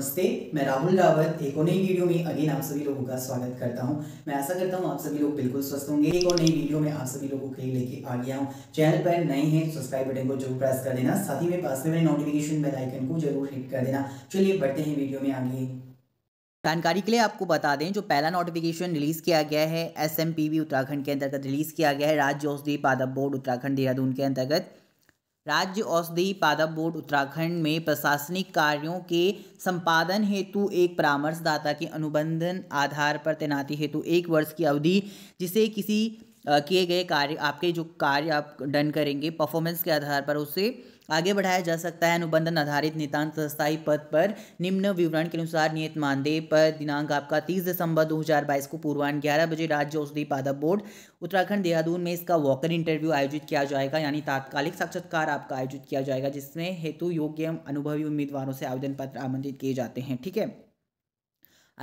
नमस्ते मैं राहुल रावत एक और नई वीडियो में अगेन आप सभी लोगों का स्वागत करता हूं मैं ऐसा करता हूं आप सभी लोग बिल्कुल स्वस्थ होंगे एक और नई वीडियो में आप सभी लोगों के लेके आ गया हूं चैनल पर नए हैं सब्सक्राइब बटन को जरूर प्रेस कर देना साथ ही में पास में नोटिफिकेशन बेल आइकन को जरूर हिट कर देना चलिए बढ़ते हैं वीडियो में आगे जानकारी के लिए आपको बता दें जो पहला नोटिफिकेशन रिलीज़ किया गया है एस उत्तराखंड के अंतर्गत रिलीज़ किया गया है राज्य औषधि पादप बोर्ड उत्तराखंड देहरादून के अंतर्गत राज्य औषधि पादप बोर्ड उत्तराखंड में प्रशासनिक कार्यों के संपादन हेतु एक परामर्शदाता के अनुबंधन आधार पर तैनाती हेतु एक वर्ष की अवधि जिसे किसी किए गए कार्य आपके जो कार्य आप डन करेंगे परफॉर्मेंस के आधार पर उसे आगे बढ़ाया जा सकता है अनुबंधन आधारित नितान्त स्थायी पद पर निम्न विवरण के अनुसार नियत मानदेय पर दिनांक आपका 30 दिसंबर 2022 को पूर्वान्ह ग्यारह बजे राज्य औषधि पादप बोर्ड उत्तराखंड देहरादून में इसका वॉकर इंटरव्यू आयोजित किया जाएगा यानी तात्कालिक साक्षात्कार आपका आयोजित किया जाएगा जिसमें हेतु योग्य अनुभवी उम्मीदवारों से आवेदन पत्र आमंत्रित किए जाते हैं ठीक है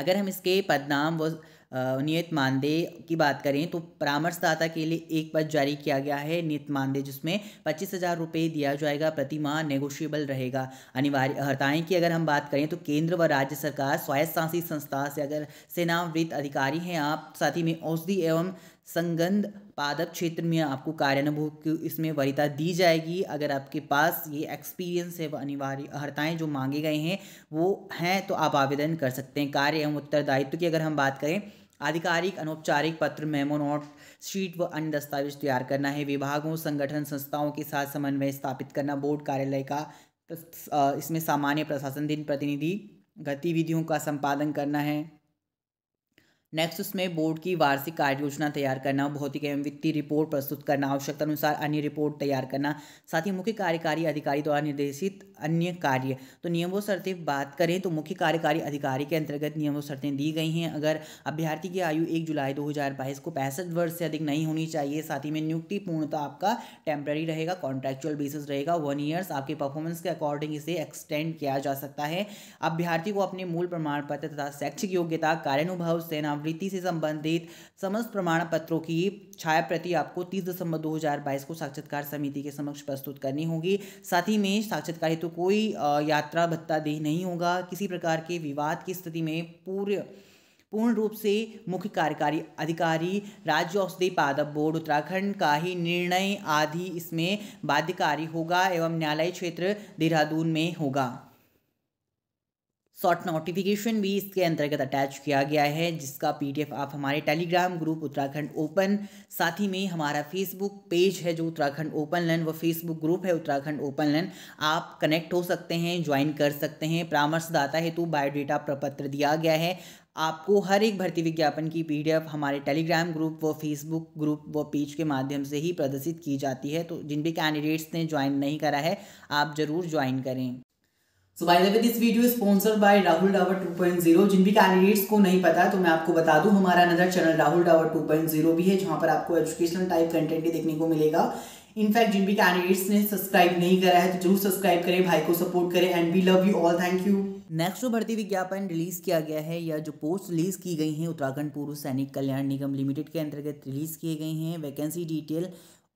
अगर हम इसके पदनाम व नियत मानदेय की बात करें तो परामर्शदाता के लिए एक पद जारी किया गया है नियत मानदेय जिसमें पच्चीस हज़ार रुपये दिया जाएगा प्रतिमाह नेगोशिएबल रहेगा अनिवार्य अर्हताएँ की अगर हम बात करें तो केंद्र व राज्य सरकार शासित संस्था से अगर सेनावृत्त अधिकारी हैं आप साथ ही में औषधि एवं संगंध पादप क्षेत्र में आपको कार्यानुभव की इसमें वरीता दी जाएगी अगर आपके पास ये एक्सपीरियंस है वह अनिवार्य अर्ताएँ जो मांगे गए हैं वो हैं तो आप आवेदन कर सकते हैं कार्य एवं उत्तरदायित्व की अगर हम बात करें आधिकारिक अनौपचारिक पत्र मेमोनोट शीट व अन्य दस्तावेज तैयार करना है विभागों संगठन संस्थाओं के साथ समन्वय स्थापित करना बोर्ड कार्यालय का इसमें सामान्य प्रशासन दिन प्रतिनिधि गतिविधियों का संपादन करना है नेक्स्ट उसमें बोर्ड की वार्षिक कार्य योजना तैयार करना भौतिक एवं वित्तीय रिपोर्ट प्रस्तुत करना आवश्यकता अनुसार अन्य रिपोर्ट तैयार करना साथ ही मुख्य कार्यकारी अधिकारी द्वारा निर्देशित अन्य कार्य तो नियमों शर्तें बात करें तो मुख्य कार्यकारी अधिकारी के अंतर्गत नियमों शर्तें दी गई हैं अगर अभ्यर्थी की आयु एक जुलाई दो को पैंसठ वर्ष से अधिक नहीं होनी चाहिए साथ ही में नियुक्ति पूर्णतः आपका टेम्प्रेरी रहेगा कॉन्ट्रेक्चुअल बेसिस रहेगा वन ईयर्स आपके परफॉर्मेंस के अकॉर्डिंग इसे एक्सटेंड किया जा सकता है अभ्यर्थी को अपने मूल प्रमाण पत्र तथा शैक्षिक योग्यता कार्यानुभव सेना छात्रवृत्ति से संबंधित समस्त प्रमाण पत्रों की छाया प्रति आपको तीस दिसंबर दो हजार बाईस को साक्षात्कार समिति के समक्ष प्रस्तुत करनी होगी साथ ही में साक्षात्कार हेतु तो कोई यात्रा भत्ता दे नहीं होगा किसी प्रकार के विवाद की स्थिति में पूर्व पूर्ण रूप से मुख्य कार्यकारी अधिकारी राज्य औषधि पादप बोर्ड उत्तराखंड का ही निर्णय आदि इसमें बाध्यकारी होगा एवं न्यायालय क्षेत्र देहरादून में होगा शॉर्ट नोटिफिकेशन भी इसके अंतर्गत अटैच किया गया है जिसका पीडीएफ आप हमारे टेलीग्राम ग्रुप उत्तराखंड ओपन साथ ही में हमारा फेसबुक पेज है जो उत्तराखंड ओपन लर्न व फेसबुक ग्रुप है उत्तराखंड ओपन लर्न आप कनेक्ट हो सकते हैं ज्वाइन कर सकते हैं परामर्शदाता हेतु बायोडेटा प्रपत्र दिया गया है आपको हर एक भर्ती विज्ञापन की पी हमारे टेलीग्राम ग्रुप व फेसबुक ग्रुप व पेज के माध्यम से ही प्रदर्शित की जाती है तो जिन भी कैंडिडेट्स ने ज्वाइन नहीं करा है आप ज़रूर ज्वाइन करें so by the way this video sponsored by Rahul Dawar 2.0 जिन भी कैंडिडेट्स को नहीं पता तो मैं आपको बता दूं हमारा नजर चैनल राहुल डावर 2.0 भी है जहां पर आपको एजुकेशनल टाइप कंटेंट ही देखने को मिलेगा इनफैक्ट जिन भी कैंडिडेट्स ने सब्सक्राइब नहीं करा है तो जरूर सब्सक्राइब करें भाई को सपोर्ट करें and we love you all thank you next जो भर्ती विज्ञापन रिलीज किया गया है या जो पोस्ट रिलीज की गई हैं उत्तराखंड पूर्व सैनिक कल्याण निगम लिमिटेड के अंतर्गत रिलीज किए गए हैं vacancy detail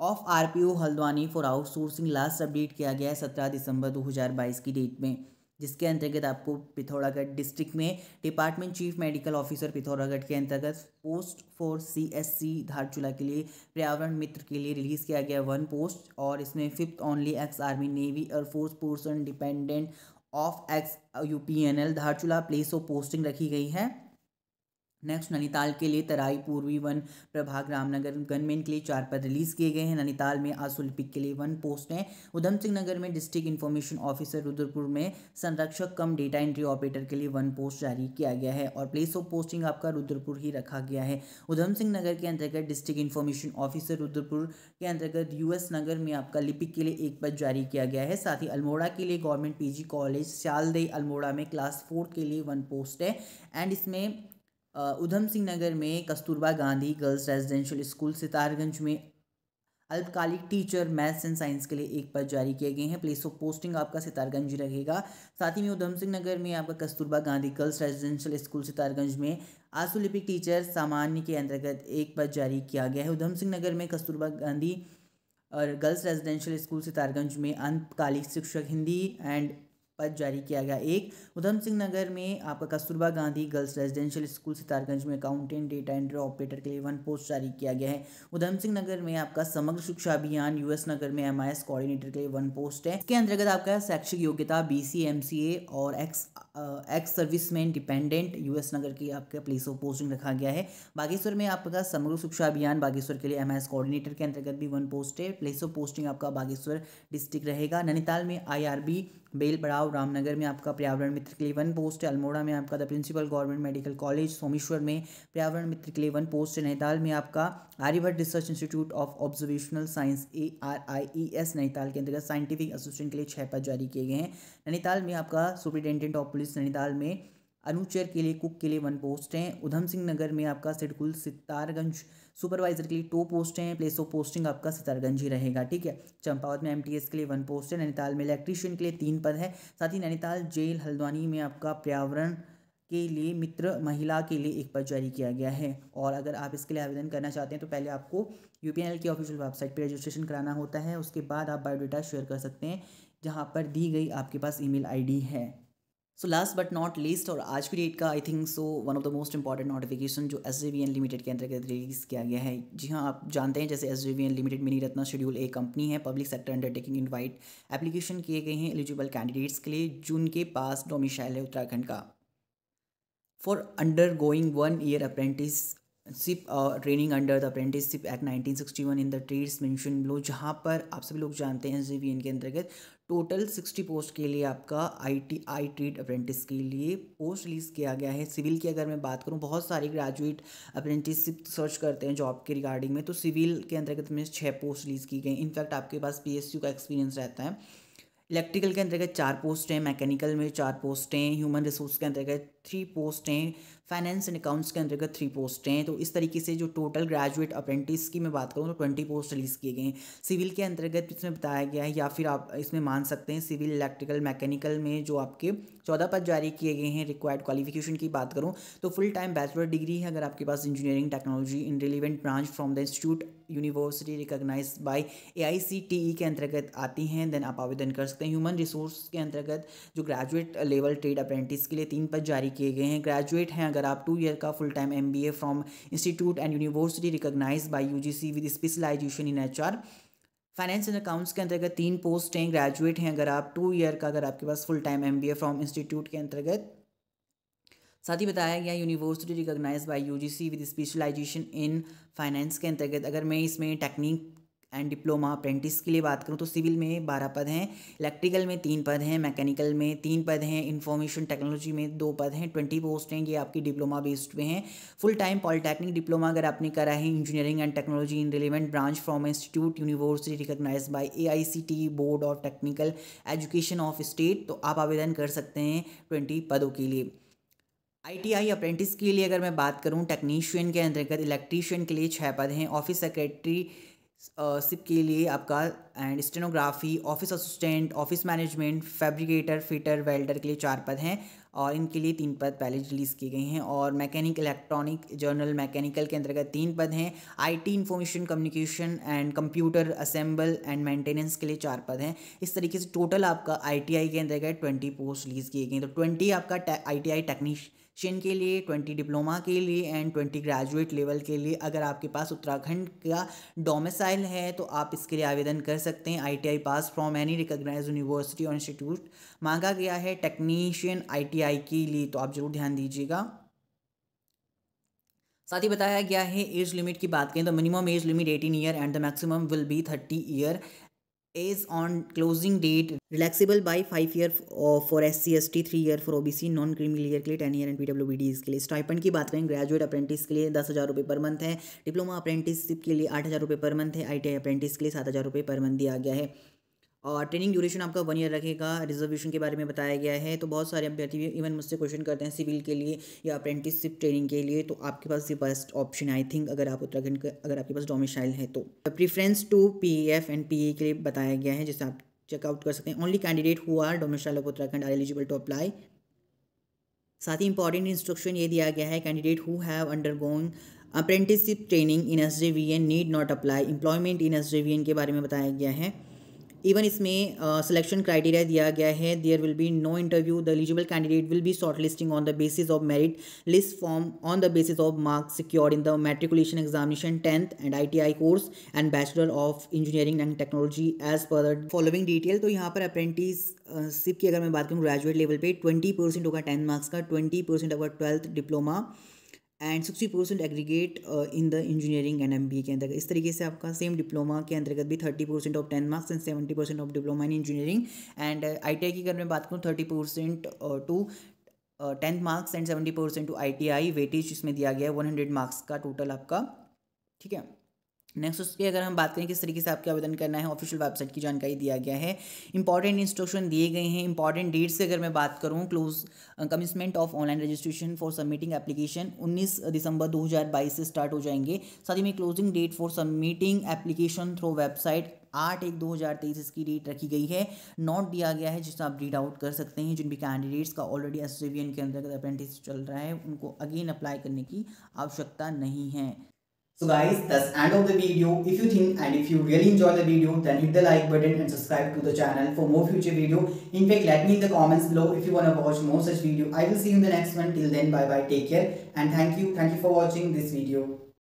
of R P O Haldwani for outsourcing last update किया गया है सत्रह दिसंबर दो हज़ार बाईस की डेट में जिसके अंतर्गत आपको पिथौरागढ़ डिस्ट्रिक्ट में department chief medical officer Pithoragarh के अंतर्गत post for C S C Dharchula के लिए पर्यावरण मित्र के लिए रिलीज़ किया गया वन पोस्ट और इसमें fifth only ex army navy air force person dependent of ex U P N L Dharchula place of posting रखी गई है नेक्स्ट नैनीताल के लिए तराई पूर्वी वन प्रभाग रामनगर गनमैन के लिए चार पद रिलीज किए गए हैं नैनीताल में आज लिपिक के लिए वन पोस्ट हैं उधम सिंह नगर में डिस्ट्रिक्ट इन्फॉर्मेशन ऑफिसर रुद्रपुर में संरक्षक कम डेटा एंट्री ऑपरेटर के लिए वन पोस्ट जारी किया गया है और प्लेस ऑफ पोस्टिंग आपका रुद्रपुर ही रखा गया है उधम सिंह नगर के अंतर्गत डिस्ट्रिक्ट इन्फॉर्मेशन ऑफिसर रुद्रपुर के अंतर्गत यूएस नगर में आपका लिपिक के लिए एक पद जारी किया गया है साथ ही अल्मोड़ा के लिए government P college Sialdehi Almora में क्लास फोर्थ के लिए वन पोस्ट है एंड इसमें उधम सिंह नगर में Kasturba Gandhi girls residential school Sitarganj में अल्पकालिक टीचर मैथ्स एंड साइंस के लिए एक पद जारी किए गए हैं प्लेस ऑफ पोस्टिंग आपका सितारगंज रहेगा साथ ही में उधम सिंह नगर में आपका Kasturba Gandhi girls residential school Sitarganj में आसुलिपिक टीचर सामान्य के अंतर्गत एक पद जारी किया गया है उधम सिंह नगर में कस्तूरबा गांधी और गर्ल्स रेजिडेंशियल स्कूल सितारगंज में अल्पकालिक शिक्षक हिंदी एंड पद जारी किया गया एक उधम सिंह नगर में आपका Kasturba Gandhi girls residential school Sitarganj में अकाउंटेंट डेटा एंट्री ऑपरेटर के लिए वन पोस्ट जारी किया गया है उधम सिंह नगर में आपका समग्र शिक्षा अभियान यूएस नगर में एम कोऑर्डिनेटर के लिए वन पोस्ट है इसके अंतर्गत आपका शैक्षिक योग्यता बी सी और ex ex serviceman dependent U S Nagar की आपका प्लेस ऑफ पोस्टिंग रखा गया है बागेश्वर में आपका समग्र शिक्षा अभियान बागेश्वर के लिए एम कोऑर्डिनेटर के अंतर्गत भी वन पोस्ट है प्लेस ऑफ पोस्टिंग आपका बागेश्वर डिस्ट्रिक्ट रहेगा नैनीताल में आई बेल पड़ाव रामनगर में आपका पर्यावरण मित्र के लिए वन पोस्ट है अल्मोड़ा में आपका the principal government medical college Someshwar में पर्यावरण मित्र के लिए वन पोस्ट है नैताल में आपका Aryabhatta research institute of observational science A R I E S Nainital के अंतर्गत साइंटिफिक असिस्टेंट के लिए छः पद जारी किए गए हैं नैनीताल में आपका सुपरिटेंडेंट ऑफ पुलिस नैनीताल में अनुचर के लिए कुक के लिए वन पोस्ट हैं उधम सिंह नगर में आपका सिडकुल सितारगंज सुपरवाइजर के लिए टू पोस्ट हैं प्लेस ऑफ पोस्टिंग आपका सितारगंज ही रहेगा ठीक है चंपावत में एम के लिए वन पोस्ट है नैनीताल में इलेक्ट्रीशियन के लिए तीन पद है साथ ही नैनीताल जेल हल्द्वानी में आपका पर्यावरण के लिए मित्र महिला के लिए एक पद जारी किया गया है और अगर आप इसके लिए आवेदन करना चाहते हैं तो पहले आपको यू की ऑफिशियल वेबसाइट पर रजिस्ट्रेशन कराना होता है उसके बाद आप बायोडाटा शेयर कर सकते हैं जहाँ पर दी गई आपके पास ईमेल आईडी है so last but not least और आज की डेट का I think so one of the most important notification जो S G V N limited के अंतर्गत रिलीज़ किया गया है जी हाँ आप जानते हैं जैसे S G V N limited mini Ratna schedule A company है public sector undertaking invite application किए गए हैं एलिजिबल कैंडिडेट्स के लिए जिनके पास डोमिशाइल है उत्तराखंड का for undergoing one year apprenticeship training under the apprenticeship act nineteen sixty one in the trades mention below जहाँ पर आप सभी लोग जानते हैं एस जी वी एन के अंतर्गत टोटल सिक्सटी पोस्ट के लिए आपका आई टी आई ट्रीड अप्रेंटिस के लिए पोस्ट रिलीज़ किया गया है सिविल की अगर मैं बात करूँ बहुत सारे ग्रेजुएट अप्रेंटिसशिप सर्च करते हैं जॉब के रिगार्डिंग में तो सिविल के अंतर्गत में छः पोस्ट रिलीज़ की गई इनफैक्ट आपके पास पी का एक्सपीरियंस रहता है इलेक्ट्रिकल के अंतर्गत चार पोस्ट हैं मैकेनिकल में चार पोस्ट हैं ह्यूमन रिसोर्स के अंतर्गत थ्री पोस्ट हैं फाइनेंस एंड अकाउंट्स के अंतर्गत थ्री पोस्ट हैं तो इस तरीके से जो टोटल ग्रेजुएट अप्रेंटिस की मैं बात करूँ तो ट्वेंटी पोस्ट रिलीज़ किए गए हैं सिविल के अंतर्गत इसमें बताया गया है या फिर आप इसमें मान सकते हैं सिविल इलेक्ट्रिकल मैकेनिकल में जो आपके चौदह पद जारी किए गए हैं रिक्वायर्ड क्वालिफिकेशन की बात करूँ तो फुल टाइम बैचलर डिग्री है अगर आपके पास engineering technology in relevant branch from the institute university by A I C T E के अंतर्गत आती हैं देन आप आवेदन कर सकते हैं ह्यूमन रिसोर्स के अंतर्गत जो ग्रेजुएट लेवल ट्रेड अप्रेंटिस के लिए तीन पद जारी किए गए हैं ग्रेजुएट हैं अगर अगर आप टू ईयर का full time M B A from institute and university recognise by U G C with specialization in H R finance and accounts के अंतर्गत तीन पोस्ट हैं ग्रेजुएट हैं अगर आप टू ईयर का अगर आपके पास full time M B A from institute के अंतर्गत साथ ही बताया गया university recognise by U G C with specialization in finance के अंतर्गत अगर मैं इसमें टेक्निक एंड डिप्लोमा अप्रेंटिस के लिए बात करूँ तो सिविल में बारह पद हैं इलेक्ट्रिकल में तीन पद हैं मैकेनिकल में तीन पद हैं इंफॉर्मेशन टेक्नोलॉजी में दो पद हैं ट्वेंटी पोस्ट हैं ये आपकी डिप्लोमा बेस्ड पे हैं फुल टाइम पॉलिटेक्निक डिप्लोमा अगर आपने करा है engineering and technology in relevant branch from institute university recognise by a board of technical education of state तो आप आवेदन कर सकते हैं ट्वेंटी पदों के लिए आईटीआई अप्रेंटिस के लिए अगर मैं बात करूं टेक्नीशियन के अंतर्गत इलेक्ट्रीशियन के लिए छः पद हैं ऑफिस सेक्रेटरी सिप के लिए आपका and stenography office assistant office management fabricator fitter welder के लिए चार पद हैं और इनके लिए तीन पद पहले रिलीज़ किए गए हैं और मैकेनिक इलेक्ट्रॉनिक जर्नल मैकेनिकल के अंतर्गत तीन पद हैं IT information communication and computer assemble and maintenance के लिए चार पद हैं इस तरीके से टोटल आपका आईटीआई के अंतर्गत ट्वेंटी पोस्ट रिलीज़ किए गए हैं तो ट्वेंटी आपका आई टी आई टेक्नीश शिन के लिए ट्वेंटी डिप्लोमा के लिए एंड ट्वेंटी ग्रेजुएट लेवल के लिए अगर आपके पास उत्तराखंड का डोमिसाइल है तो आप इसके लिए आवेदन कर सकते हैं ITI pass from any recognise university और इंस्टीट्यूट मांगा गया है टेक्नीशियन आईटीआई के लिए तो आप ज़रूर ध्यान दीजिएगा साथ ही बताया गया है एज लिमिट की बात करें तो minimum age limit eighteen year and the maximum will be thirty year age on closing date relaxable by five year for S C S T three year for O B C non year के लिए ten year and P W B Ds के लिए stipend की बात करें graduate apprentice के लिए दस हज़ार रुपये पर मंथ है डिप्लोमा अप्रेंटिसशिप के लिए आठ हज़ार रुपये पर मंथ है आई टी आई अप्रेंटिस के लिए सात हज़ार रुपये पर मंथ दिया गया है और ट्रेनिंग ड्यूरेशन आपका वन ईयर रखेगा रिजर्वेशन के बारे में बताया गया है तो बहुत सारे अभ्यर्थी इवन मुझसे क्वेश्चन करते हैं सिविल के लिए या अप्रेंटिसशिप ट्रेनिंग के लिए तो आपके पास ये बेस्ट ऑप्शन आई थिंक अगर आप उत्तराखंड का अगर आपके पास डोमिसाइल है तो preference to P F and P A के लिए बताया गया है जैसे आप चेकआउट कर सकते हैं only candidate who are domicile of Uttarakhand are eligible to apply साथ ही इंपॉर्टेंट इंस्ट्रक्शन ये दिया गया है candidate who have undergoing apprenticeship training in S J V N need not apply employment in S J V N के बारे में बताया गया है इवन इसमें सिलेक्शन uh, क्राइटेरिया दिया गया है there will be no interview the eligible candidate will be shortlisting on the basis of merit list form on the basis of marks secured in the matriculation examination tenth and I course and bachelor of engineering and technology as per following detail तो यहाँ पर apprentice SIP uh, की अगर मैं बात करूँ graduate level पे twenty percent होगा टेंथ मार्क्स का ट्वेंटी परसेंट होगा twelfth diploma and sixty percent aggregate in the engineering and M B A के अंतर्गत इस तरीके से आपका सेम डिप्लोमा के अंतर्गत भी thirty percent of ten marks and seventy percent of diploma in engineering and I T I की अगर मैं बात करूँ thirty percent to tenth marks and seventy percent to I T I weightage इसमें दिया गया है वन हंड्रेड मार्क्स का टोटल आपका ठीक है नेक्स्ट उसकी अगर हम बात करें किस तरीके से आपके आवेदन करना है ऑफिशियल वेबसाइट की जानकारी दिया गया है इंपॉर्टेंट इंस्ट्रक्शन दिए गए हैं इंपॉर्टेंट डेट्स की अगर मैं बात करूं close commencement of online registration for submitting application 19 दिसंबर 2022 से स्टार्ट हो जाएंगे साथ ही में closing date for submitting application through website आठ एक दो हज़ार तेईस इसकी डेट रखी गई है नोट दिया गया है जिसमें आप रीड आउट कर सकते हैं जिन भी कैंडिडेट्स का ऑलरेडी एस के अंतर्गत अप्रेंटिस चल रहा है उनको अगेन अप्लाई करने की आवश्यकता नहीं है So guys, that's end of the video. If you think and if you really enjoy the video, then hit the like button and subscribe to the channel for more future video. In fact, let me in the comments below if you want to watch more such video. I will see you in the next one. Till then, bye bye. Take care and thank you. Thank you for watching this video.